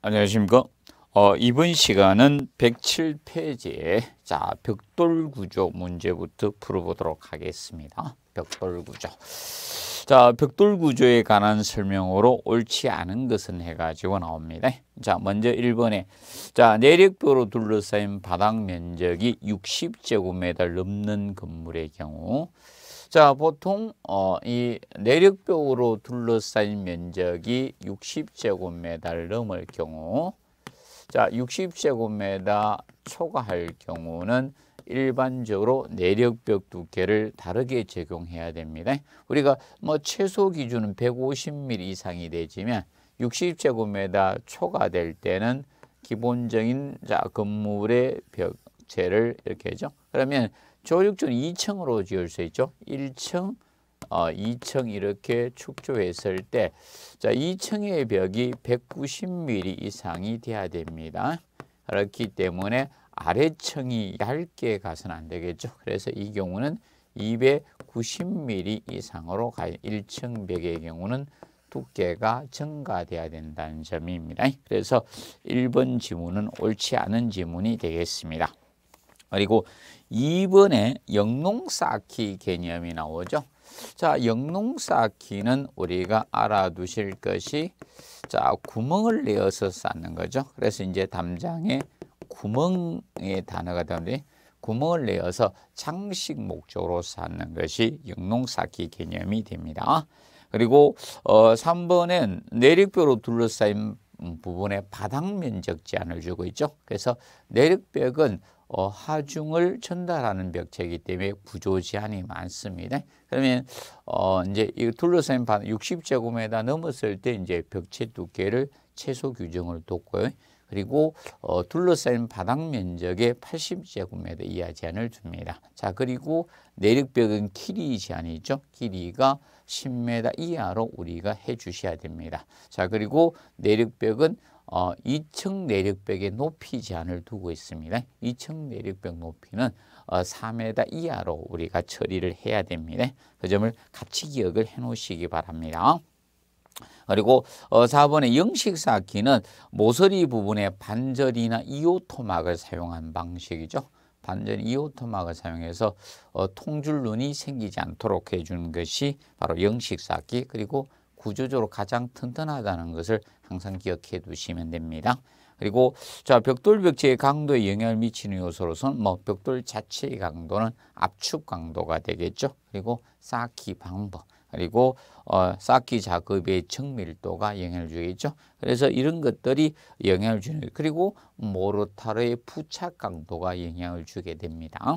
안녕하십니까 어, 이번 시간은 107페이지에 자 벽돌구조 문제부터 풀어보도록 하겠습니다 벽돌구조 자 벽돌구조에 관한 설명으로 옳지 않은 것은 해가지고 나옵니다 자 먼저 1번에 자내력도로 둘러싸인 바닥 면적이 60제곱미터 넘는 건물의 경우 자, 보통 어, 이 내륙벽으로 둘러싸인 면적이 60제곱미터를 넘을 경우 자, 60제곱미터 초과할 경우는 일반적으로 내력벽 두께를 다르게 적용해야 됩니다. 우리가 뭐 최소 기준은 150mm 이상이 되지만 60제곱미터 초과될 때는 기본적인 자 건물의 벽체를 이렇게 하죠. 그러면 조육조는 2층으로 지을 수 있죠. 1층, 어, 2층 이렇게 축조했을 때, 자, 2층의 벽이 190mm 이상이 돼야 됩니다. 그렇기 때문에 아래층이 얇게 가선 안 되겠죠. 그래서 이 경우는 290mm 이상으로 가 1층 벽의 경우는 두께가 증가돼야 된다는 점입니다. 그래서 1번 지문은 옳지 않은 지문이 되겠습니다. 그리고 2번에 영농쌓기 개념이 나오죠. 자, 영농쌓기는 우리가 알아두실 것이 자, 구멍을 내어서 쌓는 거죠. 그래서 이제 담장에 구멍의 단어가 되는데 구멍을 내어서 장식 목적으로 쌓는 것이 영농쌓기 개념이 됩니다. 그리고 어, 3번은 내륙뼈로 둘러싸인 부분에 바닥 면적 제한을 주고 있죠. 그래서 내륙벽은 어, 하중을 전달하는 벽체이기 때문에 구조 제한이 많습니다. 그러면 어, 이제 이 둘러싼 반 60제곱미터 넘었을 때 이제 벽체 두께를 최소 규정을 뒀고요. 그리고 어, 둘러싼 바닥 면적의 80제곱미터 이하 제한을 줍니다. 자 그리고 내륙벽은 길이 제한이 죠 길이가 10m 이하로 우리가 해주셔야 됩니다. 자 그리고 내륙벽은 어, 2층 내륙벽의 높이 제한을 두고 있습니다. 2층 내륙벽 높이는 어, 4m 이하로 우리가 처리를 해야 됩니다. 그 점을 같이 기억을 해 놓으시기 바랍니다. 그리고 어, 4번의 영식쌓기는 모서리 부분에 반절이나 이오토막을 사용한 방식이죠. 반전 이오토막을 사용해서 어, 통줄 눈이 생기지 않도록 해주 것이 바로 영식 쌓기 그리고 구조적으로 가장 튼튼하다는 것을 항상 기억해 두시면 됩니다. 그리고 자 벽돌 벽지의 강도에 영향을 미치는 요소로서는 뭐 벽돌 자체의 강도는 압축 강도가 되겠죠. 그리고 쌓기 방법 그리고 어, 쌓기 작업의 정밀도가 영향을 주겠죠. 그래서 이런 것들이 영향을 주는 그리고 모로타르의 부착 강도가 영향을 주게 됩니다.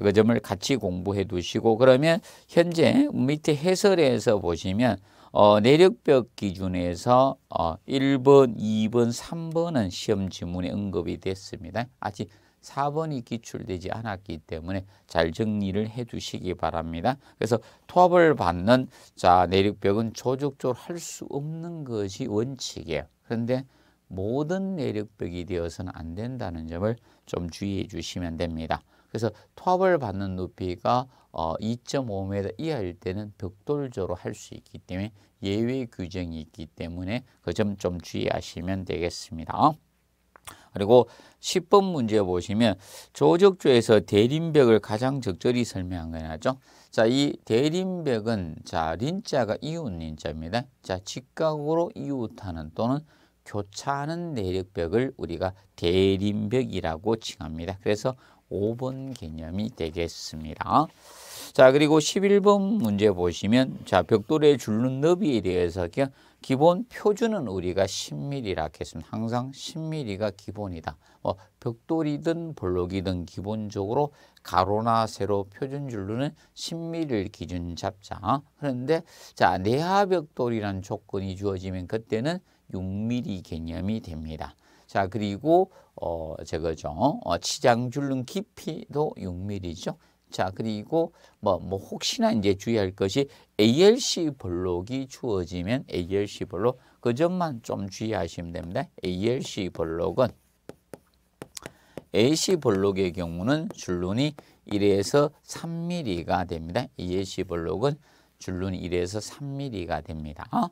그 점을 같이 공부해 두시고 그러면 현재 밑에 해설에서 보시면 어, 내력벽 기준에서 어, 1번, 2번, 3번은 시험 지문에 언급이 됐습니다. 아직 4번이 기출되지 않았기 때문에 잘 정리를 해주시기 바랍니다. 그래서 토합을 받는 자 내력벽은 조직적으로할 수 없는 것이 원칙이에요. 그런데 모든 내력벽이 되어서는 안 된다는 점을 좀 주의해 주시면 됩니다. 그래서 톱을 받는 높이가 어, 2.5m 이하일 때는 벽돌조로 할 수 있기 때문에 예외 규정이 있기 때문에 그 점 좀 주의하시면 되겠습니다. 그리고 10번 문제 보시면 조적조에서 대림벽을 가장 적절히 설명한 거죠. 자, 이 대림벽은 자, 린자가 이웃 린자입니다. 자, 직각으로 이웃하는 또는 교차하는 내력벽을 우리가 대림벽이라고 칭합니다. 그래서 5번 개념이 되겠습니다. 자, 그리고 11번 문제 보시면 자, 벽돌의 줄눈 너비에 대해서 기본 표준은 우리가 10mm라 했습니다. 항상 10mm가 기본이다. 뭐 벽돌이든 블록이든 기본적으로 가로나 세로 표준 줄눈은 10mm를 기준 잡자. 그런데 자, 내하 벽돌이란 조건이 주어지면 그때는 6mm 개념이 됩니다. 자, 그리고 어 저거죠. 어, 치장 줄눈 깊이도 6mm죠. 자, 그리고 뭐, 뭐 혹시나 이제 주의할 것이 ALC 블록이 주어지면 ALC 블록그 점만 좀 주의하시면 됩니다. ALC 블록은 AC l 블록의 경우는 줄눈이 1에서 3mm가 됩니다. AC l 블록은 줄눈 1에서 3mm가 됩니다. 어?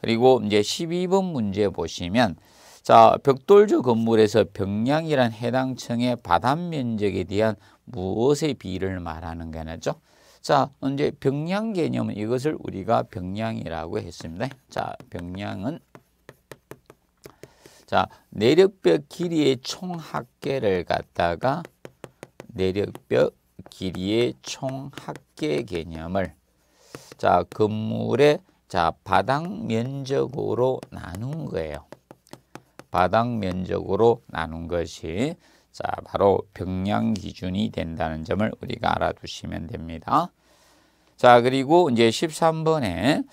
그리고 이제 12번 문제 보시면 자, 벽돌조 건물에서 병량이란 해당 층의 바닥 면적에 대한 무엇의 비를 말하는가 하죠? 자, 이제 병량 개념은 이것을 우리가 병량이라고 했습니다. 자, 병량은 자, 내력벽 길이의 총 합계를 갖다가 내력벽 길이의 총 합계 개념을 자, 건물의 자, 바닥 면적으로 나눈 거예요. 바닥 면적으로 나눈 것이 자 바로 병량 기준이 된다는 점을 우리가 알아두시면 됩니다. 자 그리고 이제 13번에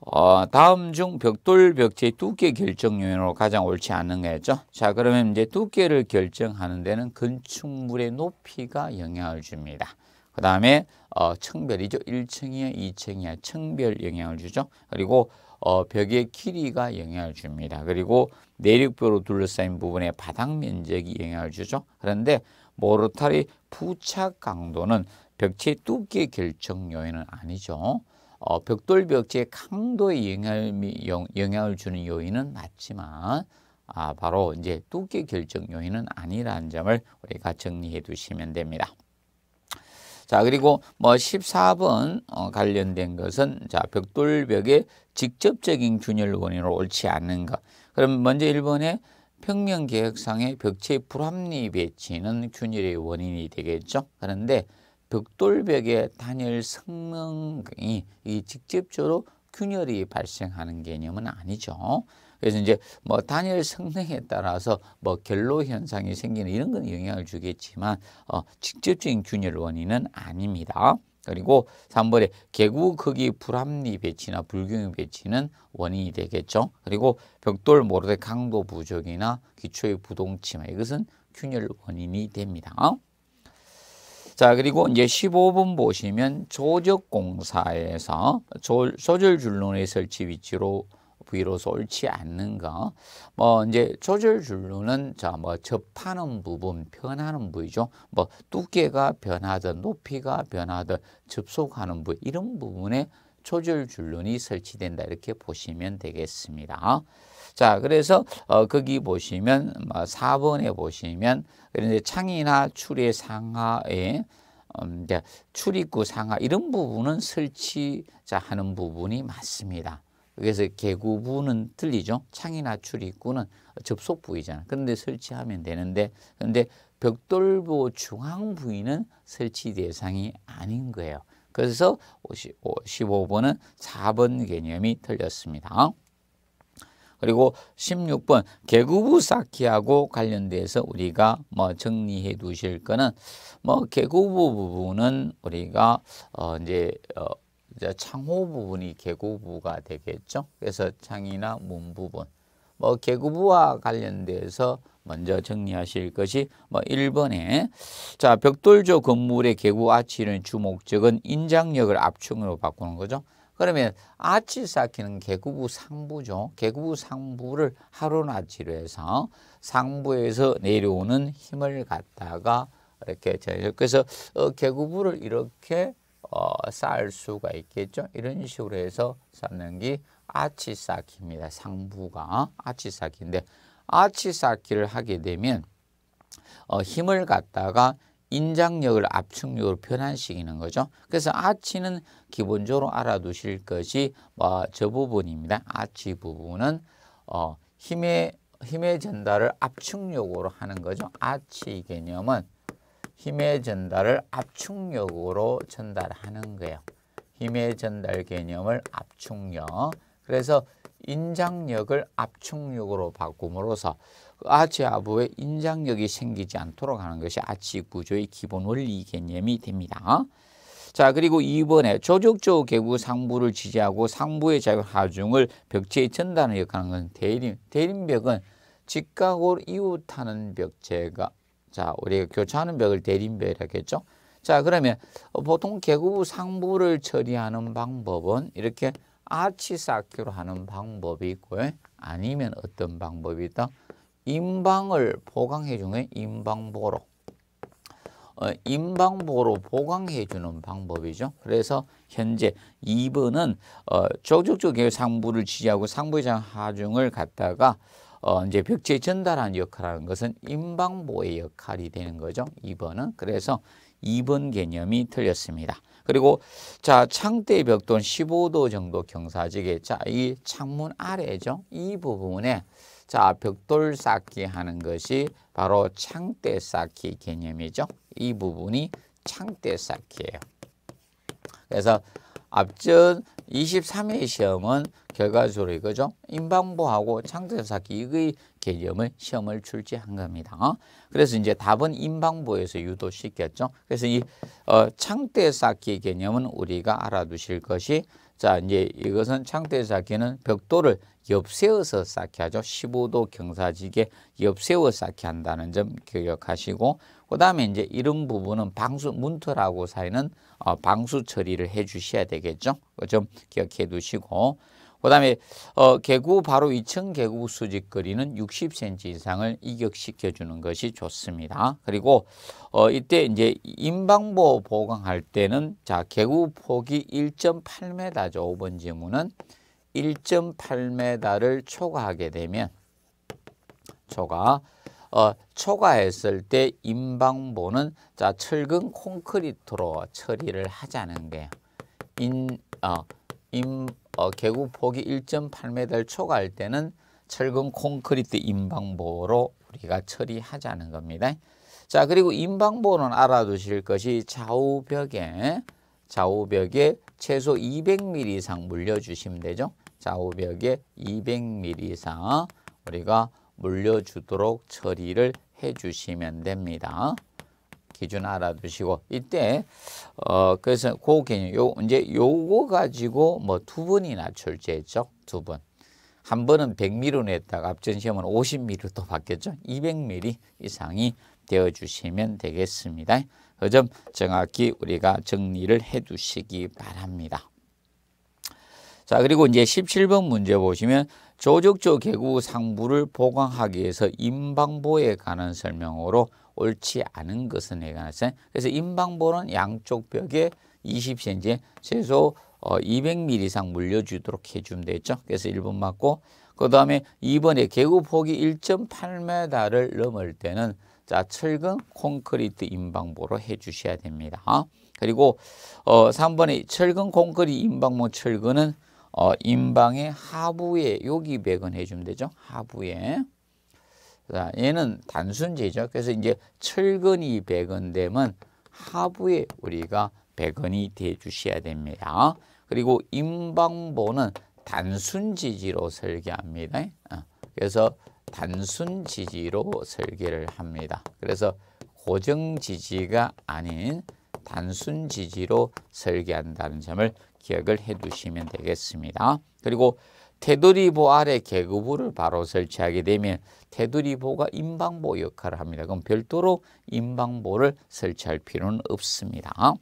어, 다음 중 벽돌 벽체의 두께 결정 요인으로 가장 옳지 않은 거였죠. 자 그러면 이제 두께를 결정하는 데는 건축물의 높이가 영향을 줍니다. 그 다음에 어, 층별이죠. 1층이야 2층이야 층별 영향을 주죠. 그리고 어, 벽의 길이가 영향을 줍니다. 그리고 내륙뼈로 둘러싸인 부분의 바닥 면적이 영향을 주죠. 그런데 모르타리 부착 강도는 벽체 두께 결정 요인은 아니죠. 어, 벽돌 벽체 강도에 영향을, 영향을 주는 요인은 맞지만 아, 바로 이제 두께 결정 요인은 아니라는 점을 우리가 정리해 두시면 됩니다. 자, 그리고 뭐 14번 어, 관련된 것은 자, 벽돌벽의 직접적인 균열 원인으로 옳지 않는 것. 그럼 먼저 1번에 평면 계획상의 벽체 불합리 배치는 균열의 원인이 되겠죠. 그런데 벽돌벽의 단열 성능이 직접적으로 균열이 발생하는 개념은 아니죠. 그래서 이제 뭐 단일 성능에 따라서 뭐 결로 현상이 생기는 이런 건 영향을 주겠지만 어, 직접적인 균열 원인은 아닙니다. 그리고 3번에 개구 크기 불합리 배치나 불균형 배치는 원인이 되겠죠. 그리고 벽돌 모르쇠 강도 부족이나 기초의 부동침해 이것은 균열 원인이 됩니다. 자 그리고 이제 1 5번 보시면 조적 공사에서 소절 줄론의 설치 위치로 부 위로서 옳지 않는 거. 뭐 이제 조절 줄로는 저뭐 접하는 부분, 변하는 부위죠. 뭐 두께가 변하든 높이가 변하든 접속하는 부위 이런 부분에 조절 줄눈이 설치된다 이렇게 보시면 되겠습니다. 자, 그래서 어, 거기 보시면 4번에 뭐 보시면 그런데 창이나 출의 상하에 음, 이제 출입구 상하 이런 부분은 설치하는 부분이 맞습니다. 그래서 개구부는 틀리죠. 창이나 출 입구는 접속 부위잖아. 그런데 설치하면 되는데 그런데 벽돌부 중앙 부위는 설치 대상이 아닌 거예요. 그래서 55번은 4번 개념이 틀렸습니다. 그리고 16번 개구부 쌓기하고 관련돼서 우리가 뭐 정리해 두실 거는 뭐 개구부 부분은 우리가 어 이제 어 이제 창호 부분이 개구부가 되겠죠. 그래서 창이나 문 부분. 뭐 개구부와 관련돼서 먼저 정리하실 것이 뭐 1번에 자 벽돌조 건물의 개구 아치는 주목적은 인장력을 압축으로 바꾸는 거죠. 그러면 아치 쌓기는 개구부 상부죠. 개구부 상부를 하루나치로 해서 상부에서 내려오는 힘을 갖다가 이렇게 그래서 어, 개구부를 이렇게 어, 쌓을 수가 있겠죠. 이런 식으로 해서 쌓는 게 아치 쌓기입니다. 상부가 아치 쌓기인데 아치 쌓기를 하게 되면 어, 힘을 갖다가 인장력을 압축력으로 변환시키는 거죠. 그래서 아치는 기본적으로 알아두실 것이 뭐저 어, 부분입니다. 아치 부분은 어, 힘의 힘의 전달을 압축력으로 하는 거죠. 아치 개념은 힘의 전달을 압축력으로 전달하는 거예요. 힘의 전달 개념을 압축력. 그래서 인장력을 압축력으로 바꿈으로써 그 아치아부의 인장력이 생기지 않도록 하는 것이 아치 구조의 기본 원리 개념이 됩니다. 자 그리고 이번에 조적 개구 상부를 지지하고 상부의 작용 하중을 벽체에 전달하는 역할을 대림, 대림벽은 직각으로 이웃하는 벽체가 자, 우리가 교차하는 벽을 대림벽이라고 했죠. 자, 그러면 보통 개구부 상부를 처리하는 방법은 이렇게 아치 쌓기로 하는 방법이 있고요. 아니면 어떤 방법이 있다? 임방을 보강해 주는 임방보로. 어, 임방보로 보강해 주는 방법이죠. 그래서 현재 2번은 어, 조적적 상부를 지지하고 상부의 하중을 갖다가 어, 이제 벽지에 전달하는 역할하는 것은 임방보의 역할이 되는 거죠. 2번은. 그래서 2번 개념이 틀렸습니다. 그리고 자 창대 벽돌 15도 정도 경사지게 자이 창문 아래죠. 이 부분에 자 벽돌 쌓기 하는 것이 바로 창대 쌓기 개념이죠. 이 부분이 창대 쌓기예요. 그래서 앞전 23회 시험은 결과적으로 이거죠. 인방부하고 창조조사기 의개념을 시험을 출제한 겁니다. 어? 그래서 이제 답은 인방부에서 유도시켰죠. 그래서 이 어, 창대 쌓기 개념은 우리가 알아두실 것이 자, 이제 이것은 창대의 쌓기는 벽돌을 엽세워서 쌓게 하죠. 15도 경사지게 엽세워 쌓게 한다는 점 기억하시고 그 다음에 이제 이런 부분은 방수 문틀하고 사이는 어, 방수 처리를 해 주셔야 되겠죠. 좀 기억해 두시고 그 다음에 어, 개구 바로 2층 개구 수직 거리는 60cm 이상을 이격시켜 주는 것이 좋습니다. 그리고 어, 이때 이제 임방보 보강할 때는 자 개구 폭이 1.8m죠. 5번 지문은 1.8m를 초과하게 되면 초과 어, 초과했을 때 임방보는 자 철근 콘크리트로 처리를 하자는 게 인, 어, 임, 어, 계구 폭이 1.8m 초과할 때는 철근 콘크리트 임방보로 우리가 처리하자는 겁니다. 자 그리고 임방보는 알아두실 것이 좌우벽에 좌우벽에 최소 200mm 이상 물려주시면 되죠. 좌우벽에 200mm 이상 우리가 물려주도록 처리를 해주시면 됩니다. 기준 알아두시고 이때 어 그래서 그 개념 요 이제 요거 가지고 뭐 두 번이나 출제했죠 두 번. 한 번은 100mm로 냈다가 앞전 시험은 50mm로 또 바뀌었죠. 200mm 이상이 되어 주시면 되겠습니다. 그 점 정확히 우리가 정리를 해 두시기 바랍니다. 자 그리고 이제 17번 문제 보시면 조적조 개구 상부를 보강하기 위해서 임방보에 관한 설명으로 옳지 않은 것은 해관어요 그래서 임방보는 양쪽 벽에 20cm 최소 200mm 어, 이상 물려주도록 해주면 되죠. 그래서 1번 맞고 그 다음에 2번에 개곡폭이 1.8m를 넘을 때는 자 철근 콘크리트 임방보로 해주셔야 됩니다. 어? 그리고 어, 3번에 철근 콘크리트 임방보 철근은 어, 임방의 하부에 여기 배근해주면 되죠. 하부에 얘는 단순제죠. 그래서 이제 철근이 100원 되면 하부에 우리가 100원이 돼 주셔야 됩니다. 그리고 임방보는 단순 지지로 설계합니다. 어, 그래서 단순 지지로 설계를 합니다. 그래서 고정 지지가 아닌 단순 지지로 설계한다는 점을 기억을 해 두시면 되겠습니다. 그리고 테두리보 아래 계급부를 바로 설치하게 되면 테두리보가 임방보 역할을 합니다. 그럼 별도로 임방보를 설치할 필요는 없습니다.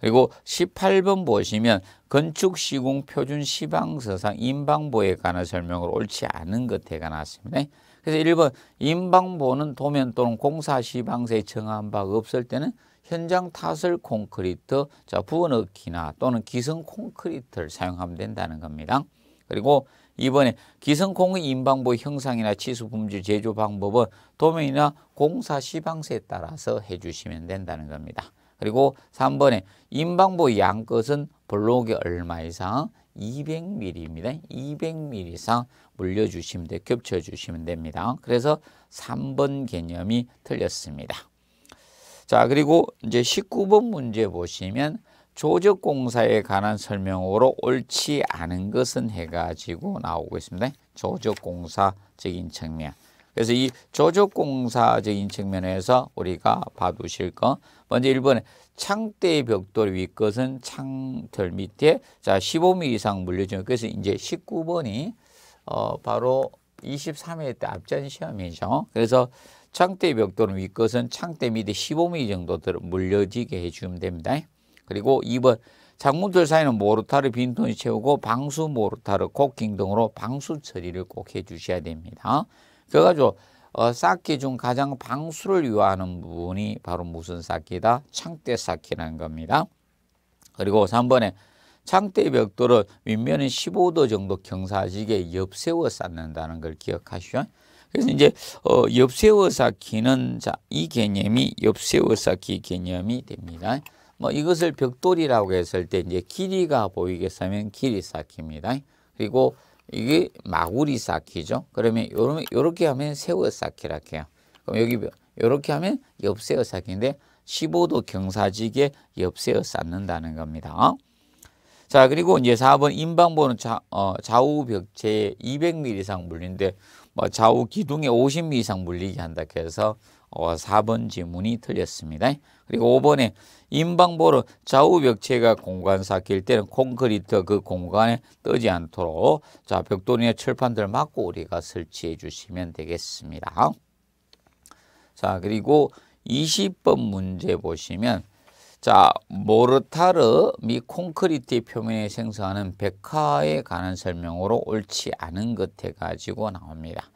그리고 18번 보시면 건축 시공 표준 시방서상 임방보에 관한 설명을 옳지 않은 것에 관하습니다 그래서 1번 임방보는 도면 또는 공사 시방서에 정한 바 없을 때는 현장 타설 콘크리트, 자부어넣나 또는 기성 콘크리트를 사용하면 된다는 겁니다. 그리고 이번에 기성공의 임방부 형상이나 치수 품질 제조 방법은 도면이나 공사 시방세에 따라서 해주시면 된다는 겁니다. 그리고 3번에 임방부 양껏은 블록이 얼마 이상 2 0 0 m m 입니다2 0 0 m m 이상 물려주시면 돼 겹쳐주시면 됩니다. 그래서 3번 개념이 틀렸습니다. 자 그리고 이제 19번 문제 보시면 조적공사에 관한 설명으로 옳지 않은 것은 해가지고 나오고 있습니다. 조적공사적인 측면. 그래서 이 조적공사적인 측면에서 우리가 봐두실 거 먼저 1번에 창대 벽돌 윗 것은 창틀 밑에 자 15미 이상 물려주면 그래서 이제 19번이 어 바로 23회 때 앞전 시험이죠. 그래서 창대 벽돌 윗 것은 창대 밑에 15미 정도 물려지게 해주면 됩니다. 그리고 2번 장군들 사이는 모르타르 빈틈이 채우고 방수 모르타르 코킹 등으로 방수 처리를 꼭 해주셔야 됩니다. 그래가지고 어, 쌓기 중 가장 방수를 요하는 부분이 바로 무슨 쌓기다? 창대 쌓기라는 겁니다. 그리고 3번에 창대 벽돌은 윗면에 15도 정도 경사지게 엽세워 쌓는다는 걸 기억하시오. 그래서 이제 어, 엽세워 쌓기는 자, 이 개념이 엽세워 쌓기 개념이 됩니다. 뭐 이것을 벽돌이라고 했을 때 이제 길이가 보이게 쓰면 길이 쌓기입니다. 그리고 이게 마구리 쌓기죠. 그러면 이렇게 하면 세워 쌓기라 해요. 그럼 여기 이렇게 뭐 하면 옆세워 쌓기인데 15도 경사지게 옆세워 쌓는다는 겁니다. 자 그리고 이제 4번 인방보는 좌, 어, 좌우 벽체에 200mm 이상 물린데 뭐 좌우 기둥에 50mm 이상 물리게 한다 해서 4번 어, 지문이 틀렸습니다. 그리고 5번에 인방보로 좌우 벽체가 공간 삭힐 때는 콘크리트 그 공간에 뜨지 않도록 자 벽돌이나 철판들 막고 우리가 설치해 주시면 되겠습니다. 자 그리고 20번 문제 보시면 자 모르타르 및 콘크리트 표면에 생성하는 백화에 관한 설명으로 옳지 않은 것 해가지고 나옵니다.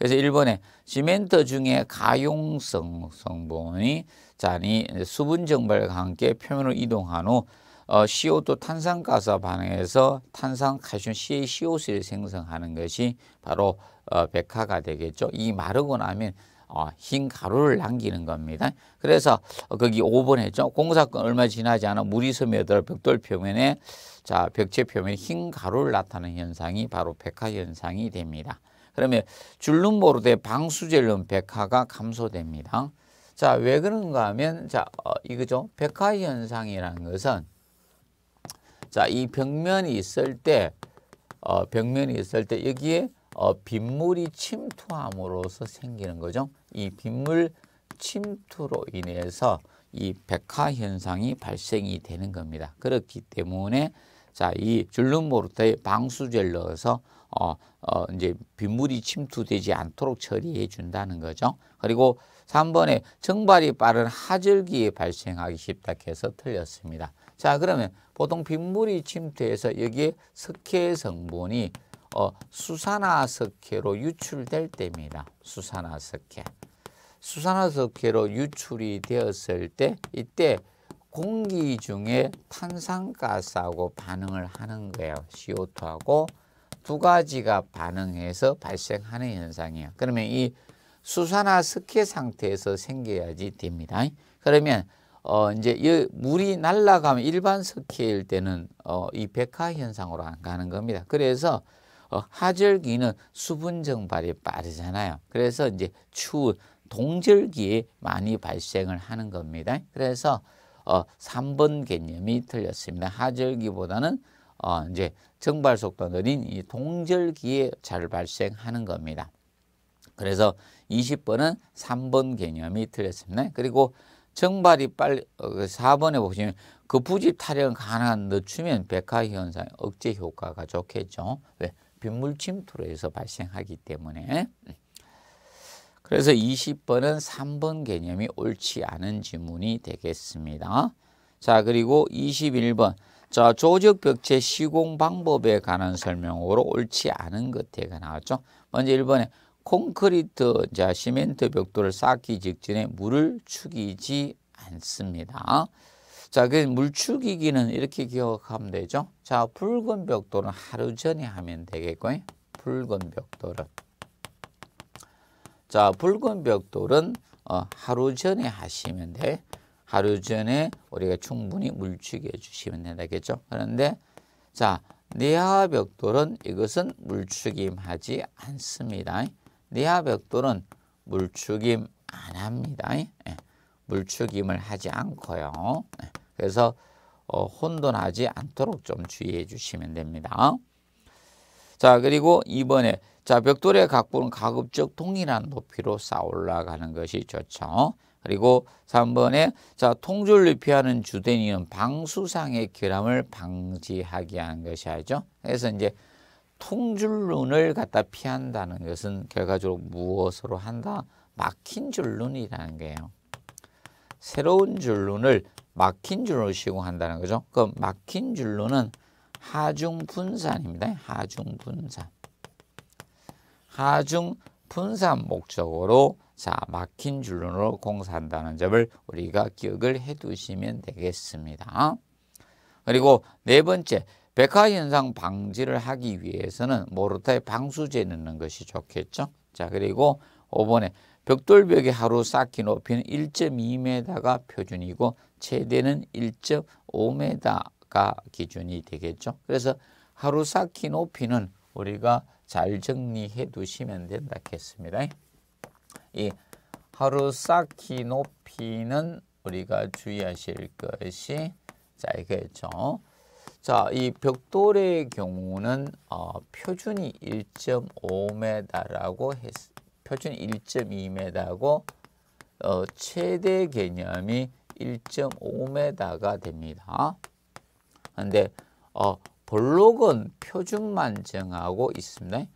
그래서 1번에 시멘트 중에 가용성 성분이 잔이 수분 증발과 함께 표면으로 이동한 후 어, CO2 탄산가스와 반응해서 탄산 칼슘 CaCO3를 생성하는 것이 바로 어, 백화가 되겠죠. 이 마르고 나면 어, 흰 가루를 남기는 겁니다. 그래서 거기 5번 했죠. 공사건 얼마 지나지 않아 무리 스며들어 벽돌 표면에 자 벽체 표면에 흰 가루를 나타내는 현상이 바로 백화 현상이 됩니다. 그러면 줄눈보르대 방수제는 백화가 감소됩니다. 자, 왜 그런가 하면 자, 어, 이거죠. 백화 현상이라는 것은 자, 이 벽면이 있을 때 어, 벽면이 있을 때 여기에 어, 빗물이 침투함으로써 생기는 거죠. 이 빗물 침투로 인해서 이 백화 현상이 발생이 되는 겁니다. 그렇기 때문에 자, 이 줄눈보르트에 방수제를 넣서 어, 어, 이제 빗물이 침투되지 않도록 처리해 준다는 거죠. 그리고 3번에 증발이 빠른 하절기에 발생하기 쉽다 해서 틀렸습니다. 자 그러면 보통 빗물이 침투해서 여기에 석회 성분이 어, 수산화 석회로 유출될 때입니다. 수산화 석회. 수산화 석회로 유출이 되었을 때 이때 공기 중에 탄산가스하고 반응을 하는 거예요. CO2하고 두 가지가 반응해서 발생하는 현상이에요. 그러면 이 수산화 습해 상태에서 생겨야지 됩니다. 그러면 어 이제 물이 날라가면 일반 습해일 때는 어이 백화 현상으로 안 가는 겁니다. 그래서 어 하절기는 수분 증발이 빠르잖아요. 그래서 이제 추 동절기에 많이 발생을 하는 겁니다. 그래서 어 3번 개념이 틀렸습니다. 하절기보다는 어 이제 정발속도 느린 이 동절기에 잘 발생하는 겁니다. 그래서 20번은 3번 개념이 틀렸습니다. 그리고 정발이 빨리 4번에 어, 그 보시면 그 부집 타령 가능한 늦추면 백화 현상 억제 효과가 좋겠죠. 왜? 네, 빗물 침투로 해서 발생하기 때문에. 그래서 20번은 3번 개념이 옳지 않은 지문이 되겠습니다. 자, 그리고 21번 자, 조적 벽체 시공 방법에 관한 설명으로 옳지 않은 것에가 나왔죠. 먼저 1번에 콘크리트, 자, 시멘트 벽돌을 쌓기 직전에 물을 축이지 않습니다. 자, 그 물축이기는 이렇게 기억하면 되죠. 자, 붉은 벽돌은 하루 전에 하면 되겠고요. 붉은 벽돌은. 자, 붉은 벽돌은 어, 하루 전에 하시면 돼. 하루 전에 우리가 충분히 물치게 해주시면 된다겠죠. 그런데 자 내하벽돌은 이것은 물축임하지 않습니다. 내하벽돌은 물축임 안 합니다. 예. 물축임을 하지 않고요. 예. 그래서 어, 혼돈하지 않도록 좀 주의해 주시면 됩니다. 자 그리고 이번에 자 벽돌의 각부는 가급적 동일한 높이로 쌓아 올라가는 것이 좋죠. 그리고 3번에 자 통조를 피하는 주된 이유는 방수상의 결함을 방지하게 한 것이 아죠. 그래서 이제 통줄눈을 갖다 피한다는 것은 결과적으로 무엇으로 한다? 막힌 줄눈이라는 거예요. 새로운 줄눈을 막힌 줄로 시공한다는 거죠. 그 막힌 줄눈은 하중분산입니다. 하중분산. 하중분산 목적으로 자 막힌 줄로 공사한다는 점을 우리가 기억을 해두시면 되겠습니다. 그리고 네 번째 백화현상 방지를 하기 위해서는 모르타에 방수제 넣는 것이 좋겠죠. 자 그리고 5번에 벽돌벽의 하루 쌓기 높이는 1.2m가 표준이고 최대는 1.5m가 기준이 되겠죠. 그래서 하루 쌓기 높이는 우리가 잘 정리해 두시면 된다 했습니다. 이 하루사키 높이는 우리가 주의하실 것이 자 이거죠. 자, 이 벽돌의 경우는 어, 표준이 1.5m라고 했, 표준 1.2m고 어, 최대 개념이 1.5m가 됩니다. 그런데 어, 블록은 표준만 정하고 있습니다.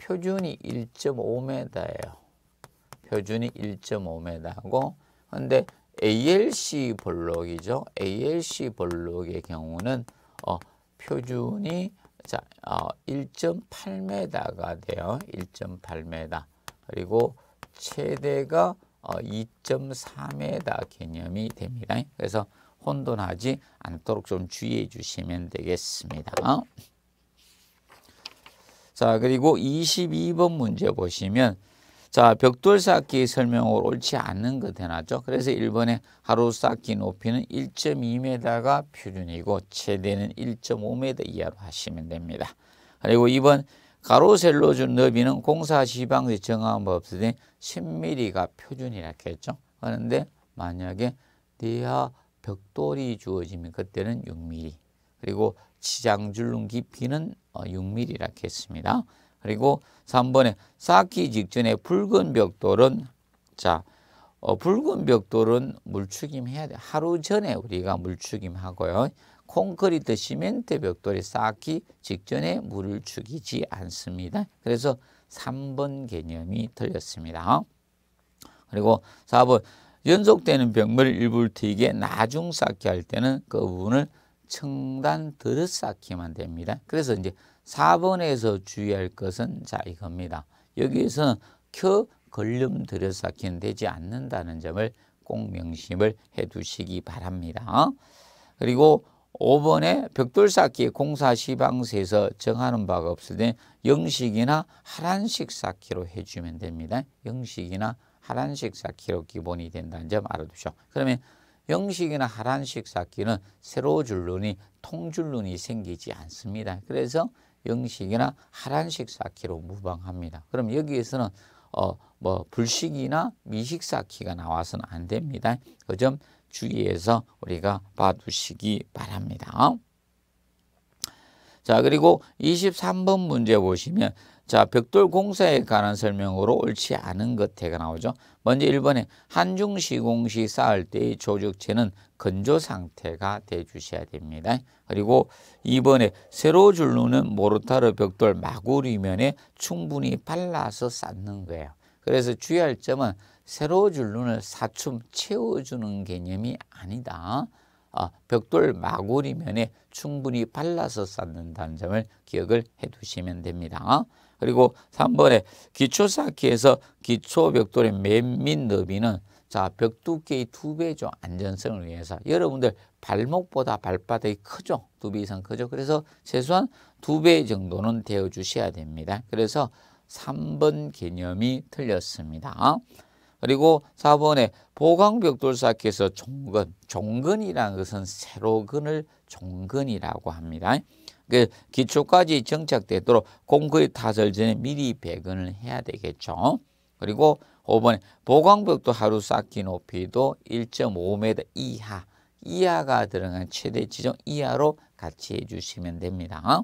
표준이 1.5m예요. 표준이 1.5m고 근데 ALC 볼록이죠. ALC 볼록의 경우는 어, 표준이 자, 어, 1.8m가 돼요. 1.8m. 그리고 최대가 어, 2.4m 개념이 됩니다. 그래서 혼돈하지 않도록 좀 주의해 주시면 되겠습니다. 자, 그리고 22번 문제 보시면 자, 벽돌 쌓기 설명으로 옳지 않는 것 해놨죠. 그래서 1번에 하루 쌓기 높이는 1.2m가 표준이고 최대는 1.5m 이하로 하시면 됩니다. 그리고 2번 가로 셀로 준 너비는 공사 지방지 정한 법수된 10mm가 표준이라고 했죠. 그런데 만약에 대하 벽돌이 주어지면 그때는 6mm 그리고 지장줄눈 깊이는 6mm라고 어, 했습니다. 그리고 3번에 쌓기 직전에 붉은 벽돌은 자 어, 붉은 벽돌은 물축임해야 돼. 하루 전에 우리가 물축임하고요. 콘크리트 시멘트 벽돌이 쌓기 직전에 물을 죽이지 않습니다. 그래서 3번 개념이 틀렸습니다. 그리고 4번 연속되는 병물 일부 튀게 기 나중 쌓기 할 때는 그 부분을 청단 더러 쌓기만 됩니다. 그래서 이제 4번에서 주의할 것은 자 이겁니다. 여기에서는 켜 걸름 들여 쌓기는 되지 않는다는 점을 꼭 명심을 해두시기 바랍니다. 그리고 5번에 벽돌 쌓기 공사 시방세에서 정하는 바가 없을 때 영식이나 하란식 쌓기로 해주면 됩니다. 영식이나 하란식 쌓기로 기본이 된다는 점 알아두시오. 그러면 영식이나 하란식 쌓기는 세로줄눈이 통줄눈이 생기지 않습니다. 그래서 영식이나 하란식 쌓기로 무방합니다. 그럼 여기에서는 어, 뭐 불식이나 미식 쌓기가 나와서는 안 됩니다. 그 점 주의해서 우리가 봐두시기 바랍니다. 자 그리고 23번 문제 보시면 자, 벽돌 공사에 관한 설명으로 옳지 않은 것태가 나오죠. 먼저 1번에 한중 시공시 쌓을 때의 조적체는 건조 상태가 돼 주셔야 됩니다. 그리고 2번에 세로 줄루는 모르타르 벽돌 마구리면에 충분히 발라서 쌓는 거예요. 그래서 주의할 점은 세로 줄눈을 사춤 채워주는 개념이 아니다. 아, 벽돌 마구리면에 충분히 발라서 쌓는다는 점을 기억을 해두시면 됩니다. 그리고 3번에 기초 쌓기에서 기초 벽돌의 맨밑 너비는 자, 벽 두께의 두배죠 안전성을 위해서. 여러분들 발목보다 발바닥이 크죠. 두 배 이상 크죠. 그래서 최소한 두 배 정도는 되어 주셔야 됩니다. 그래서 3번 개념이 틀렸습니다. 그리고 4번에 보강벽돌 쌓기에서 종근, 종근이라는 것은 세로근을 종근이라고 합니다. 그 기초까지 정착되도록 공크의 타설 전에 미리 배근을 해야 되겠죠. 그리고 5번에 보강벽도 하루 쌓기 높이도 1.5m 이하 이하가 들어간 최대 지정 이하로 같이 해주시면 됩니다.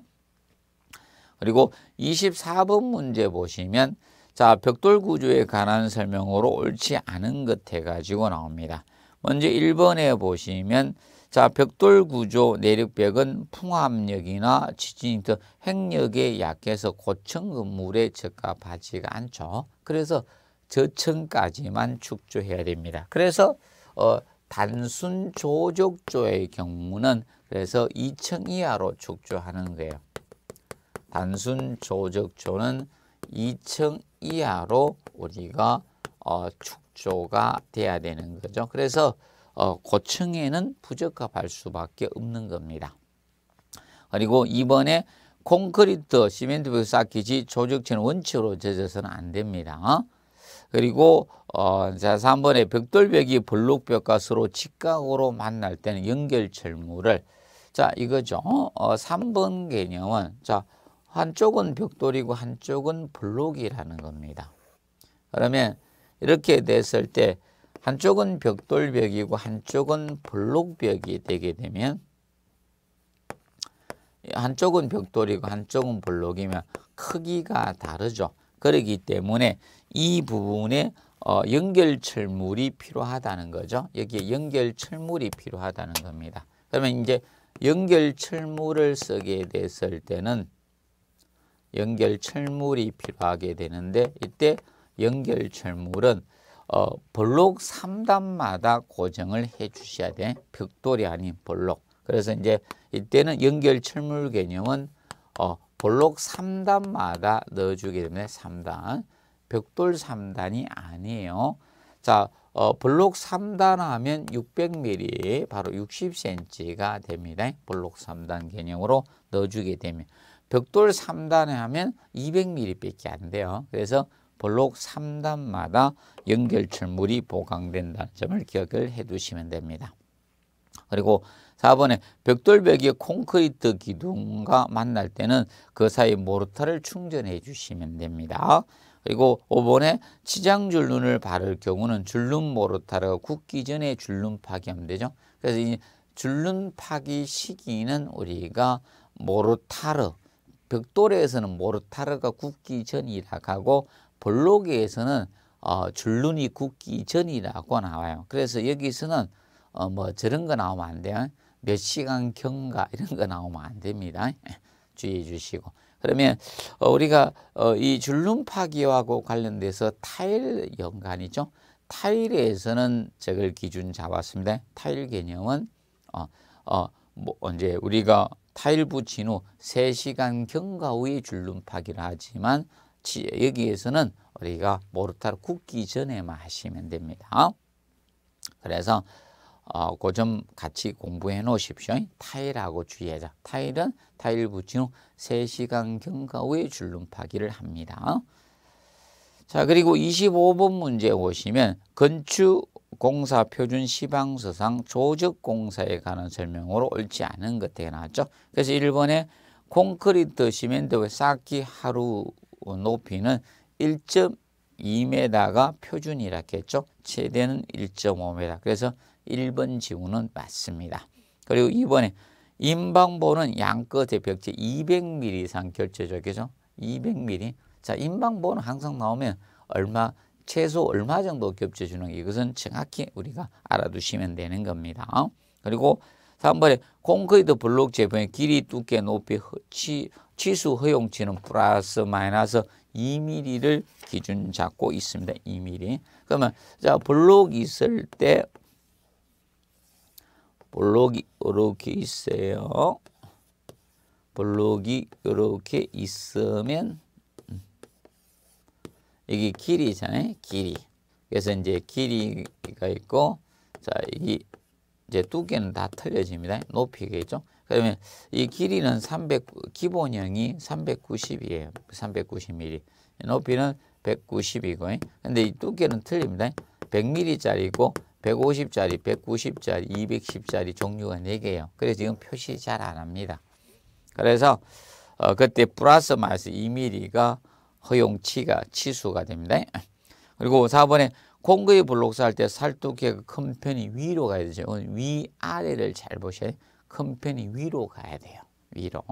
그리고 24번 문제 보시면 자 벽돌 구조에 관한 설명으로 옳지 않은 것 해가지고 나옵니다. 먼저 1번에 보시면 자, 벽돌 구조 내륙벽은 풍합력이나 지진이 더 핵력에 약해서 고층 건물에 적합하지가 않죠. 그래서 저층까지만 축조해야 됩니다. 그래서 어, 단순 조적조의 경우는 그래서 2층 이하로 축조하는 거예요. 단순 조적조는 2층 이하로 우리가 어, 축조가 돼야 되는 거죠. 그래서 어, 고층에는 부적합할 수밖에 없는 겁니다. 그리고 이번에 콘크리트, 시멘트 벽 쌓기지 조적체는 원칙로 젖어서는 안 됩니다. 그리고 어, 3번에 벽돌벽이 블록벽과 서로 직각으로 만날 때는 연결철물을 자 이거죠. 어, 3번 개념은 자 한쪽은 벽돌이고 한쪽은 블록이라는 겁니다. 그러면 이렇게 됐을 때 한쪽은 벽돌벽이고 한쪽은 블록벽이 되게 되면 한쪽은 벽돌이고 한쪽은 블록이면 크기가 다르죠. 그러기 때문에 이 부분에 어, 연결철물이 필요하다는 거죠. 여기에 연결철물이 필요하다는 겁니다. 그러면 이제 연결철물을 쓰게 됐을 때는 연결철물이 필요하게 되는데 이때 연결철물은 어, 블록 3단마다 고정을 해 주셔야 돼. 벽돌이 아닌 블록. 그래서 이제 이때는 연결 철물 개념은 어, 블록 3단마다 넣어주기 때문에 3단. 벽돌 3단이 아니에요. 자, 어, 블록 3단 하면 600mm, 바로 60cm가 됩니다. 블록 3단 개념으로 넣어주게 되면. 벽돌 3단에 하면 200mm밖에 안 돼요. 그래서 볼록 3단마다 연결출물이 보강된다는 점을 기억을 해 두시면 됩니다. 그리고 4번에 벽돌벽이 콘크리트 기둥과 만날 때는 그 사이 모르타를 충전해 주시면 됩니다. 그리고 5번에 치장줄 눈을 바를 경우는 줄눈 모르타르 굳기 전에 줄눈 파기하면 되죠. 그래서 이 줄눈 파기 시기는 우리가 모르타르 벽돌에서는 모르타르가 굳기 전이라 하고 볼로그에서는 어, 줄눈이 굳기 전이라고 나와요. 그래서 여기서는 어, 뭐 저런 거 나오면 안 돼요. 몇 시간 경과 이런 거 나오면 안 됩니다. 주의해 주시고. 그러면 어, 우리가 어, 이 줄눈 파기하고 관련돼서 타일 연관이죠. 타일에서는 저걸 기준 잡았습니다. 타일 개념은 어, 어, 뭐 이제 우리가 타일 붙인 후 세시간 경과 후에 줄눈 파기를 하지만 여기에서는 우리가 모르타를 굽기 전에만 하시면 됩니다. 그래서 어, 그 같이 공부해 놓으십시오. 타일하고 주의하자. 타일은 타일 붙인 후 3시간경과 후에 줄눈파기를 합니다. 자 그리고 25번 문제 보시면 건축공사 표준 시방서상 조적공사에 관한 설명으로 옳지 않은 것들 나왔죠. 그래서 1번에 콘크리트 시멘트 쌓기 하루 그 높이는 1.2m가 표준이라겠죠. 최대는 1.5m. 그래서 1번 지구는 맞습니다. 그리고 이번에 임방보는 양거 대벽체 200mm 이상 결제적이죠. 200mm. 자, 임방보는 항상 나오면 얼마 최소 얼마 정도 겹쳐주는 이것은 정확히 우리가 알아두시면 되는 겁니다. 그리고 3번에 콘크리트 블록 제품의 길이, 두께, 높이, 치, 치수 허용치는 플러스 마이너스 2mm를 기준 잡고 있습니다. 2mm. 그러면 자 블록 이 있을 때 블록이 이렇게 있어요. 블록이 이렇게 있으면 이게 길이잖아요. 길이. 그래서 이제 길이가 있고 자, 이게 이제 두께는 다 틀려집니다. 높이겠죠. 그러면 이 길이는 300 기본형이 390이에요. 390mm. 높이는 190이고. 근데 이 두께는 틀립니다. 100mm짜리고 150짜리, 190짜리, 210짜리 종류가 4개예요. 그래서 지금 표시 잘 안 합니다. 그래서 어, 그때 플러스 마이너스 2mm가 허용치가 치수가 됩니다. 그리고 4번에 공급이 블록사할때살뚝기큰 그 편이 위로 가야 되죠. 위아래를 잘 보셔야 큰 편이 위로 가야 돼요. 위로.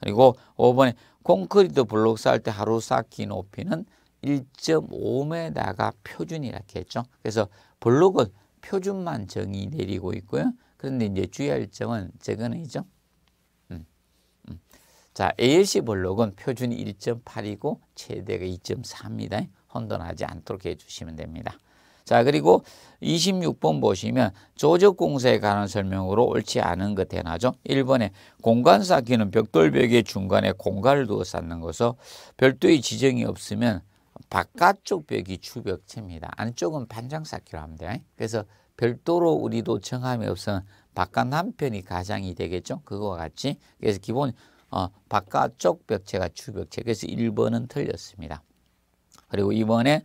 그리고 5번에 콘크리트 블록 쌓을 때 하루 쌓기 높이는 1.5m가 표준이라 했죠. 그래서 블록은 표준만 정의 내리고 있고요. 그런데 이제 주의할 점은 저거는이죠. 음. 음. 자, ALC 블록은 표준이 1.8이고 최대가 2.4입니다. 혼돈하지 않도록 해주시면 됩니다. 자 그리고 26번 보시면 조적공사에 관한 설명으로 옳지 않은 것 대나죠. 1번에 공간 쌓기는 벽돌벽의 중간에 공간을 두어 쌓는 것을 별도의 지정이 없으면 바깥쪽 벽이 주벽체입니다. 안쪽은 반장 쌓기로 하면 돼요. 그래서 별도로 우리도 정함이 없으면 바깥 한편이 가장이 되겠죠. 그거와 같이 그래서 기본 어, 바깥쪽 벽체가 주벽체 그래서 1번은 틀렸습니다. 그리고 이번에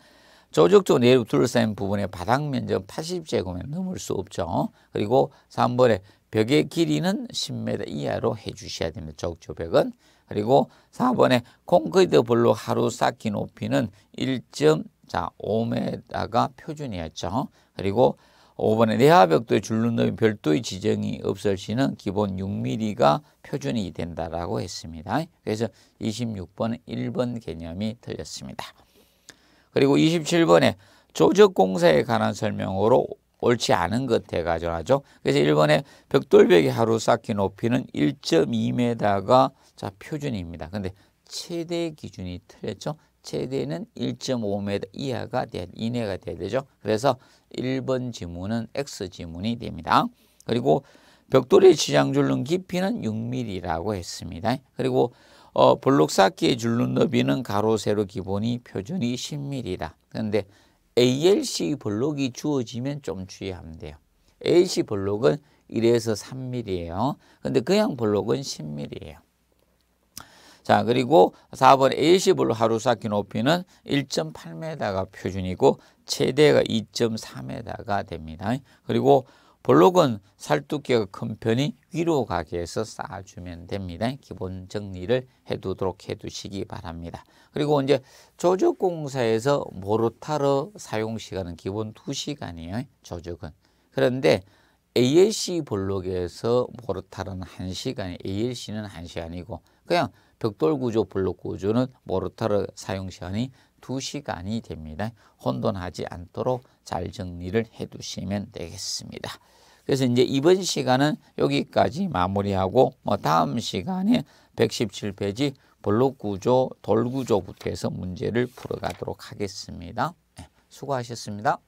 조적조 내륙 둘러싸인 부분의 바닥 면적 80제곱미터 넘을 수 없죠. 그리고 3번에 벽의 길이는 10m 이하로 해주셔야 됩니다. 적조 벽은. 그리고 4번에 콘크리트 블록 하루 쌓기 높이는 1.5m가 표준이었죠. 그리고 5번에 내화벽도의 줄눈 너이 별도의 지정이 없을 시는 기본 6mm가 표준이 된다라고 했습니다. 그래서 26번은 1번 개념이 틀렸습니다. 그리고 27번에 조적공사에 관한 설명으로 옳지 않은 것 대가전 하죠. 그래서 1번에 벽돌벽의 하루 쌓기 높이는 1.2m가 자 표준입니다. 근데 최대 기준이 틀렸죠. 최대는 1.5m 이하가 돼, 이내가 돼야 되죠. 그래서 1번 지문은 X 지문이 됩니다. 그리고 벽돌의 지장줄눈 깊이는 6mm라고 했습니다. 그리고 어, 블록 쌓기의 줄눈 너비는 가로 세로 기본이 표준이 10mm다. 그런데 ALC 블록이 주어지면 좀 주의하면 돼요. ALC 블록은 1에서 3mm예요. 근데 그냥 블록은 10mm예요. 자, 그리고 4번 ALC 블록 하루 쌓기 높이는 1.8m가 표준이고 최대가 2.3m가 됩니다. 그리고 볼록은 살뚝기가 큰 편이 위로 가게 해서 쌓아주면 됩니다. 기본 정리를 해두도록 해두시기 바랍니다. 그리고 이제 조적공사에서 모르타르 사용시간은 기본 2시간이에요. 조적은. 그런데 ALC 볼록에서 모르타르는 1시간, ALC는 1시간이고 그냥 벽돌 구조, 블록 구조는 모르타르 사용 시간이 두시간이 됩니다. 혼돈하지 않도록 잘 정리를 해 두시면 되겠습니다. 그래서 이제 이번 시간은 여기까지 마무리하고 뭐 다음 시간에 117페이지 블록 구조, 돌 구조부터 해서 문제를 풀어가도록 하겠습니다. 네, 수고하셨습니다.